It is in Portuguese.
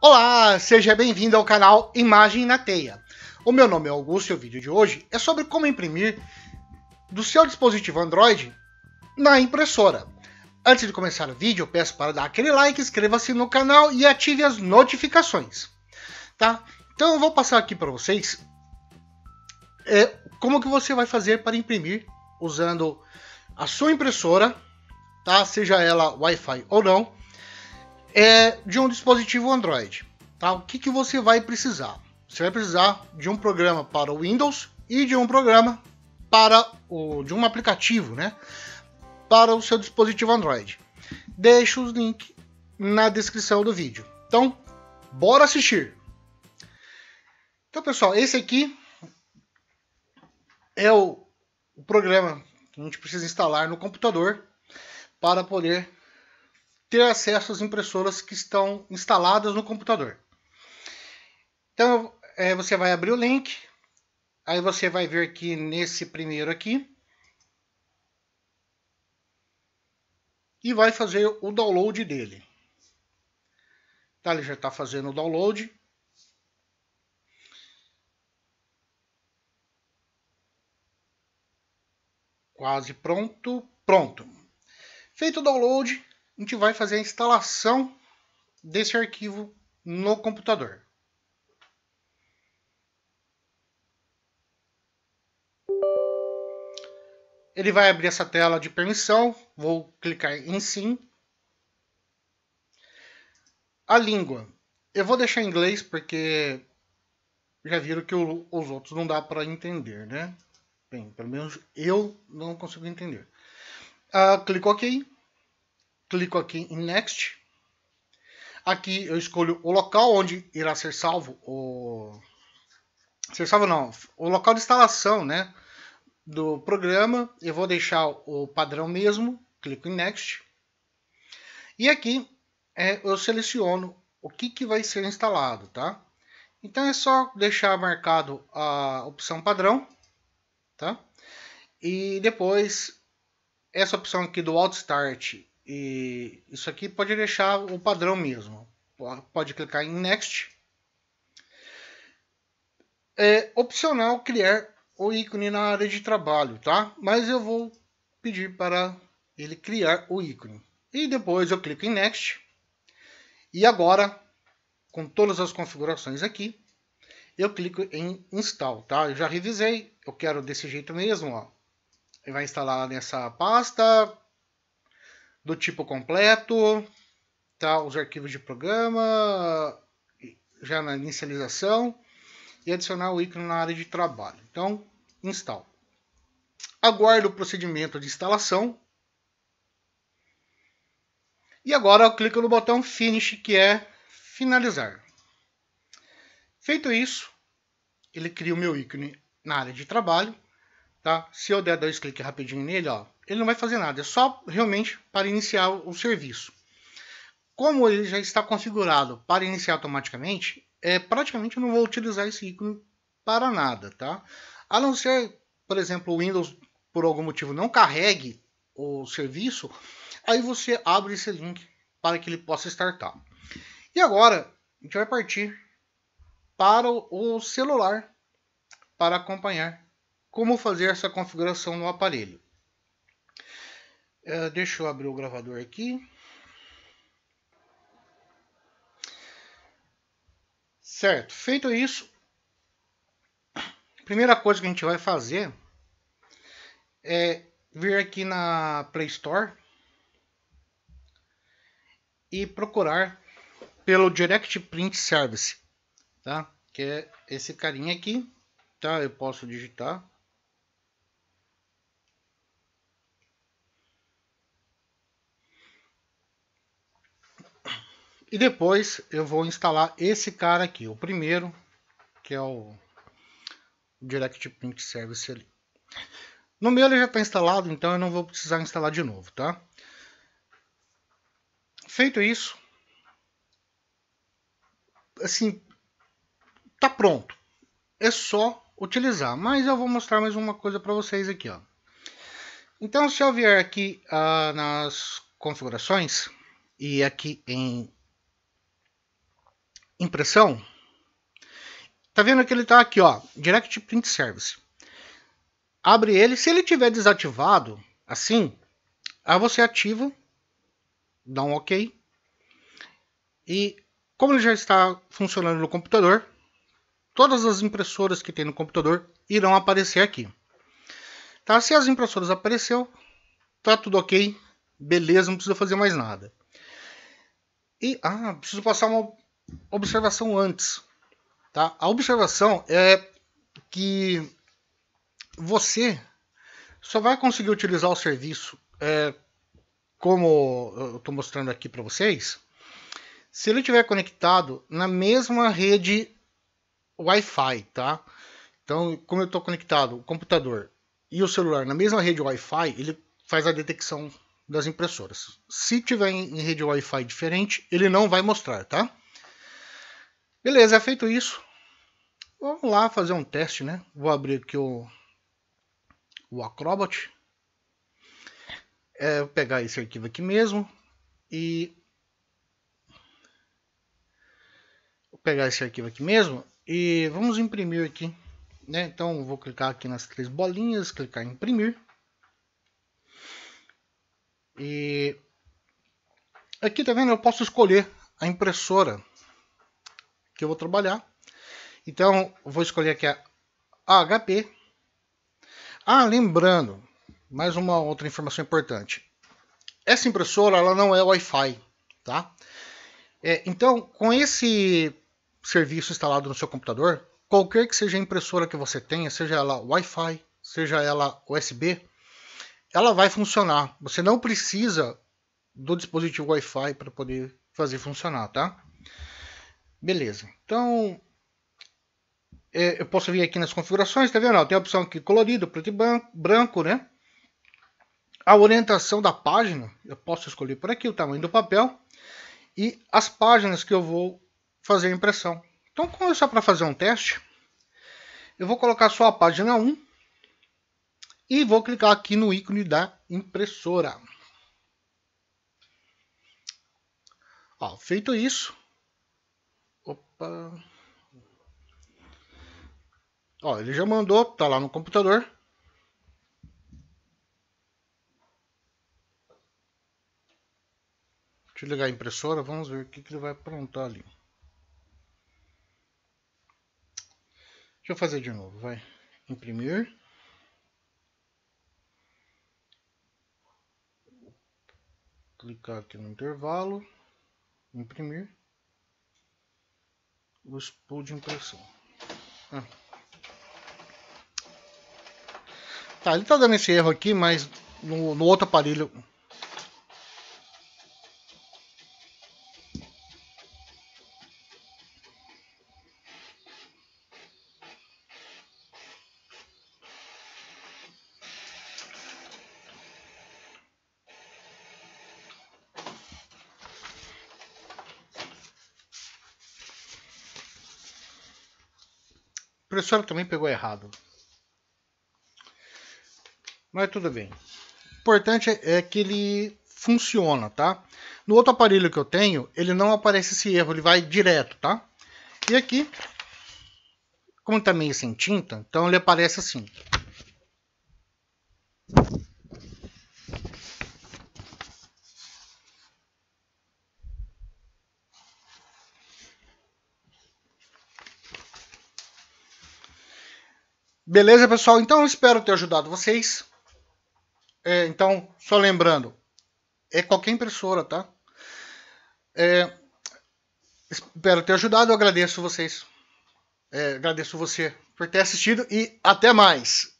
Olá, seja bem-vindo ao canal Imagem na Teia. O meu nome é Augusto e o vídeo de hoje é sobre como imprimir do seu dispositivo Android na impressora. Antes de começar o vídeo, eu peço para dar aquele like, inscreva-se no canal e ative as notificações. Tá? Então eu vou passar aqui para vocês é, como que você vai fazer para imprimir usando a sua impressora, tá? seja ela Wi-Fi ou não, é de um dispositivo Android. Tá? O que, que você vai precisar? Você vai precisar de um programa para o Windows e de um programa para o de um aplicativo, né? Para o seu dispositivo Android. Deixo os links na descrição do vídeo. Então, bora assistir. Então, pessoal, esse aqui é o, o programa que a gente precisa instalar no computador para poder ter acesso às impressoras que estão instaladas no computador. Então é, você vai abrir o link, aí você vai ver aqui nesse primeiro aqui e vai fazer o download dele. Tá, ele já está fazendo o download. Quase pronto, pronto. Feito o download, a gente vai fazer a instalação desse arquivo no computador. Ele vai abrir essa tela de permissão, vou clicar em sim. A língua, eu vou deixar em inglês porque já viram que os outros não dá para entender, né? Bem, pelo menos eu não consigo entender. Ah, clico OK clico aqui em Next. Aqui eu escolho o local onde irá ser salvo o... Ser salvo não, o local de instalação, né? Do programa. Eu vou deixar o padrão mesmo, clico em Next. E aqui é, eu seleciono o que, que vai ser instalado, tá? Então é só deixar marcado a opção padrão, tá? E depois essa opção aqui do auto Start e isso aqui pode deixar o padrão mesmo. Pode clicar em Next. É opcional criar o ícone na área de trabalho, tá? Mas eu vou pedir para ele criar o ícone. E depois eu clico em Next. E agora, com todas as configurações aqui, eu clico em Install, tá? Eu já revisei, eu quero desse jeito mesmo, ó. Ele vai instalar nessa pasta, do tipo completo, tá? os arquivos de programa, já na inicialização, e adicionar o ícone na área de trabalho. Então, install. Aguardo o procedimento de instalação. E agora eu clico no botão Finish, que é finalizar. Feito isso, ele cria o meu ícone na área de trabalho. Tá? Se eu der dois cliques rapidinho nele, ó, ele não vai fazer nada, é só realmente para iniciar o serviço. Como ele já está configurado para iniciar automaticamente, é, praticamente eu não vou utilizar esse ícone para nada, tá? A não ser, por exemplo, o Windows por algum motivo não carregue o serviço, aí você abre esse link para que ele possa startar. E agora a gente vai partir para o celular para acompanhar como fazer essa configuração no aparelho. É, deixa eu abrir o gravador aqui. Certo, feito isso, primeira coisa que a gente vai fazer é vir aqui na Play Store e procurar pelo Direct Print Service, tá? Que é esse carinha aqui, tá? Eu posso digitar E depois eu vou instalar esse cara aqui, o primeiro, que é o Direct Print Service ali. No meu ele já está instalado, então eu não vou precisar instalar de novo, tá? Feito isso, assim, tá pronto. É só utilizar, mas eu vou mostrar mais uma coisa para vocês aqui, ó. Então, se eu vier aqui ah, nas configurações e aqui em impressão, tá vendo que ele tá aqui, ó, Direct Print Service. Abre ele, se ele tiver desativado, assim, aí você ativa, dá um OK. E como ele já está funcionando no computador, todas as impressoras que tem no computador irão aparecer aqui. Tá? Se as impressoras apareceu, tá tudo ok, beleza, não precisa fazer mais nada. E ah, preciso passar uma observação antes. Tá? A observação é que você só vai conseguir utilizar o serviço é, como eu estou mostrando aqui para vocês, se ele estiver conectado na mesma rede Wi-Fi, tá? Então, como eu estou conectado o computador e o celular na mesma rede Wi-Fi, ele faz a detecção das impressoras. Se tiver em rede Wi-Fi diferente, ele não vai mostrar, tá? Beleza, é feito isso. Vamos lá fazer um teste, né? Vou abrir aqui o, o Acrobat. É, vou pegar esse arquivo aqui mesmo e vou pegar esse arquivo aqui mesmo e vamos imprimir aqui, né? Então vou clicar aqui nas três bolinhas, clicar em imprimir e aqui tá vendo eu posso escolher a impressora que eu vou trabalhar. Então, vou escolher aqui a HP. Ah, lembrando, mais uma outra informação importante. Essa impressora ela não é Wi-Fi, tá? É, então, com esse serviço instalado no seu computador, qualquer que seja a impressora que você tenha, seja ela Wi-Fi, seja ela USB, ela vai funcionar. Você não precisa do dispositivo Wi-Fi para poder fazer funcionar, tá? Beleza. Então, é, eu posso vir aqui nas configurações, tá vendo? tem a opção aqui colorido, preto e branco, né? A orientação da página, eu posso escolher por aqui o tamanho do papel e as páginas que eu vou fazer a impressão. Então, como é só para fazer um teste, eu vou colocar só a página 1 e vou clicar aqui no ícone da impressora. Ó, feito isso, Opa. Ó, ele já mandou, tá lá no computador. Deixa eu ligar a impressora, vamos ver o que, que ele vai aprontar ali. Deixa eu fazer de novo, vai. Imprimir. Clicar aqui no intervalo. Imprimir dos pool de impressão. Ah. Tá, ele tá dando esse erro aqui, mas no, no outro aparelho professora também pegou errado. Mas tudo bem. O importante é que ele funciona, tá? No outro aparelho que eu tenho, ele não aparece esse erro, ele vai direto, tá? E aqui, como tá meio sem tinta, então ele aparece assim. Beleza, pessoal? Então eu espero ter ajudado vocês. É, então, só lembrando, é qualquer impressora, tá? É, espero ter ajudado, eu agradeço vocês. É, agradeço você por ter assistido e até mais!